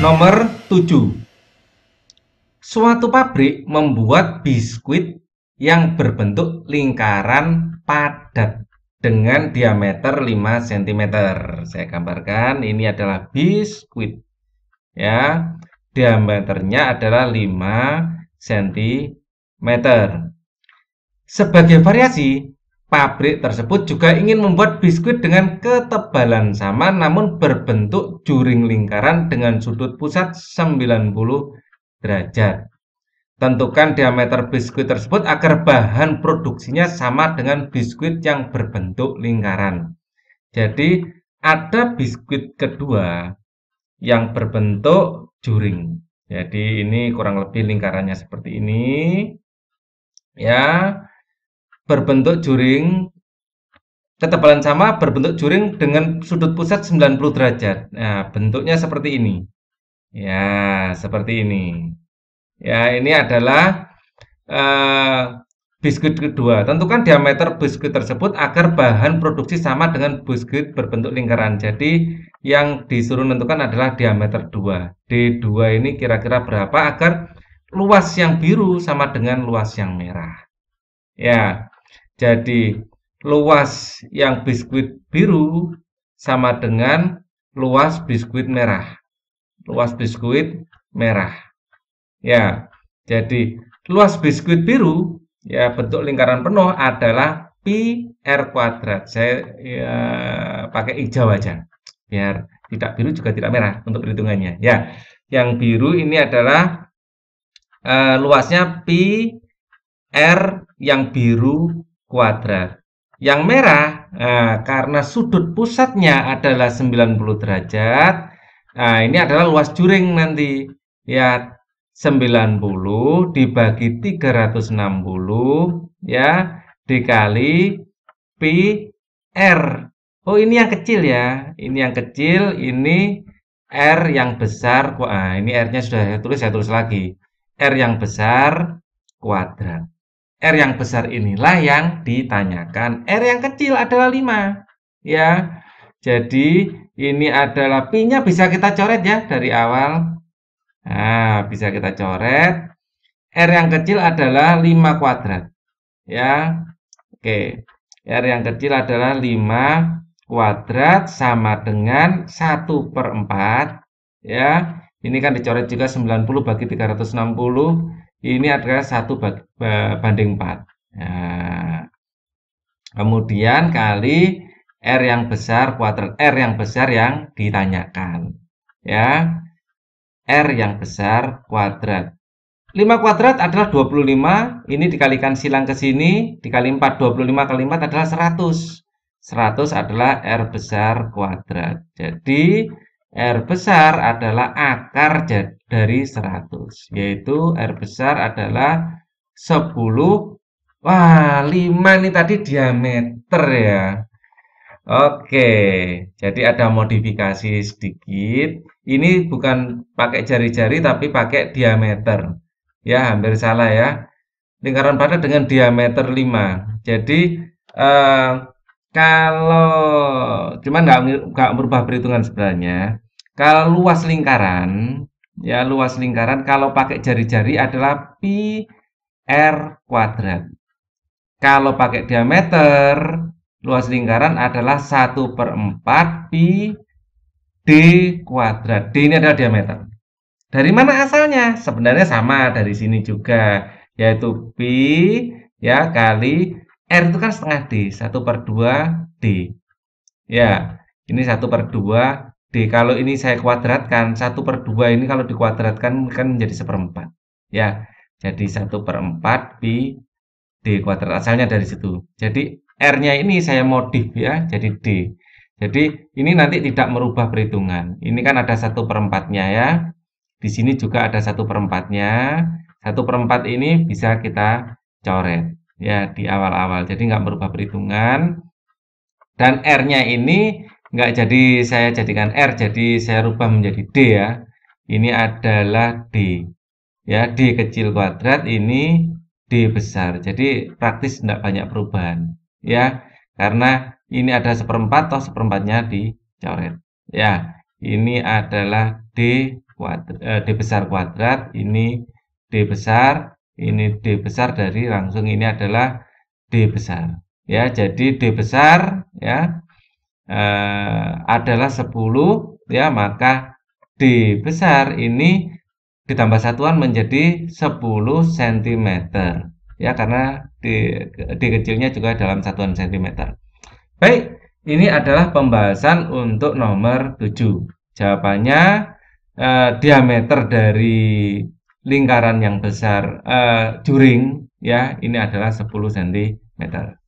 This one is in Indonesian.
Nomor 7. Suatu pabrik membuat biskuit yang berbentuk lingkaran padat dengan diameter 5 cm. Saya gambarkan ini adalah biskuit. Ya, diameternya adalah 5 cm. Sebagai variasi, Pabrik tersebut juga ingin membuat biskuit dengan ketebalan sama namun berbentuk juring lingkaran dengan sudut pusat 90 derajat. Tentukan diameter biskuit tersebut agar bahan produksinya sama dengan biskuit yang berbentuk lingkaran. Jadi ada biskuit kedua yang berbentuk juring. Jadi ini kurang lebih lingkarannya seperti ini. Ya, berbentuk juring ketebalan sama berbentuk juring dengan sudut pusat 90 derajat. Nah, bentuknya seperti ini. Ya, seperti ini. Ya, ini adalah uh, biskuit kedua. Tentukan diameter biskuit tersebut agar bahan produksi sama dengan biskuit berbentuk lingkaran. Jadi yang disuruh menentukan adalah diameter 2. D2 ini kira-kira berapa agar luas yang biru sama dengan luas yang merah. Ya. Jadi luas yang biskuit biru sama dengan luas biskuit merah. Luas biskuit merah. Ya, jadi luas biskuit biru ya bentuk lingkaran penuh adalah pi r kuadrat. Saya ya, pakai hijau aja biar tidak biru juga tidak merah untuk perhitungannya. Ya, yang biru ini adalah uh, luasnya pi r yang biru kuadrat. Yang merah nah, karena sudut pusatnya adalah 90 derajat. Nah, ini adalah luas juring nanti. Ya, 90 dibagi 360 ya dikali pi r. Oh, ini yang kecil ya. Ini yang kecil, ini r yang besar. Ah, ini r-nya sudah saya tulis, saya tulis lagi. r yang besar kuadrat. R yang besar inilah yang ditanyakan. R yang kecil adalah 5. Ya. Jadi ini adalah pinya bisa kita coret ya dari awal. Nah, bisa kita coret. R yang kecil adalah 5 kuadrat. Ya. Oke. R yang kecil adalah 5 kuadrat sama dengan 1 per 4. Ya. Ini kan dicoret juga 90 bagi 360 ini adalah satu banding 4. Nah, kemudian kali R yang besar kuadrat R yang besar yang ditanyakan. Ya. R yang besar kuadrat. 5 kuadrat adalah 25, ini dikalikan silang ke sini, dikali 4 25 kali 4 adalah 100. 100 adalah R besar kuadrat. Jadi R besar adalah akar dari 100, yaitu R besar adalah 10, wah 5 ini tadi diameter ya. Oke, jadi ada modifikasi sedikit. Ini bukan pakai jari-jari tapi pakai diameter. Ya, hampir salah ya. Lingkaran padat dengan diameter 5. Jadi, eh, kalau cuman nggak nggak merubah perhitungan sebenarnya. Kalau luas lingkaran, ya luas lingkaran kalau pakai jari-jari adalah pi r kuadrat. Kalau pakai diameter, luas lingkaran adalah 1 per 4 pi d kuadrat. D ini adalah diameter. Dari mana asalnya? Sebenarnya sama dari sini juga, yaitu pi ya kali R itu kan setengah D, 1 per 2 D. Ya, ini 1 per 2 D. Kalau ini saya kuadratkan, 1 per 2 ini kalau dikuadratkan kan menjadi 1 per 4. Ya, jadi 1 per 4 Pi D kuadrat. Asalnya dari situ. Jadi R-nya ini saya modif ya, jadi D. Jadi ini nanti tidak merubah perhitungan. Ini kan ada 1 per 4-nya ya. Di sini juga ada 1 per 4-nya. 1 per 4 ini bisa kita coret ya di awal-awal. Jadi nggak merubah perhitungan. Dan R-nya ini nggak jadi saya jadikan R, jadi saya rubah menjadi D ya. Ini adalah D. Ya, D kecil kuadrat ini D besar. Jadi praktis tidak banyak perubahan. Ya, karena ini ada seperempat, atau seperempatnya dicoret. Ya, ini adalah D, kuadrat, eh, D besar kuadrat, ini D besar, ini D besar dari langsung ini adalah D besar. Ya, jadi D besar ya eh, adalah 10 ya, maka D besar ini ditambah satuan menjadi 10 cm. Ya, karena D, D kecilnya juga dalam satuan cm. Baik, ini adalah pembahasan untuk nomor 7. Jawabannya eh, diameter dari lingkaran yang besar uh, during ya ini adalah 10 cm.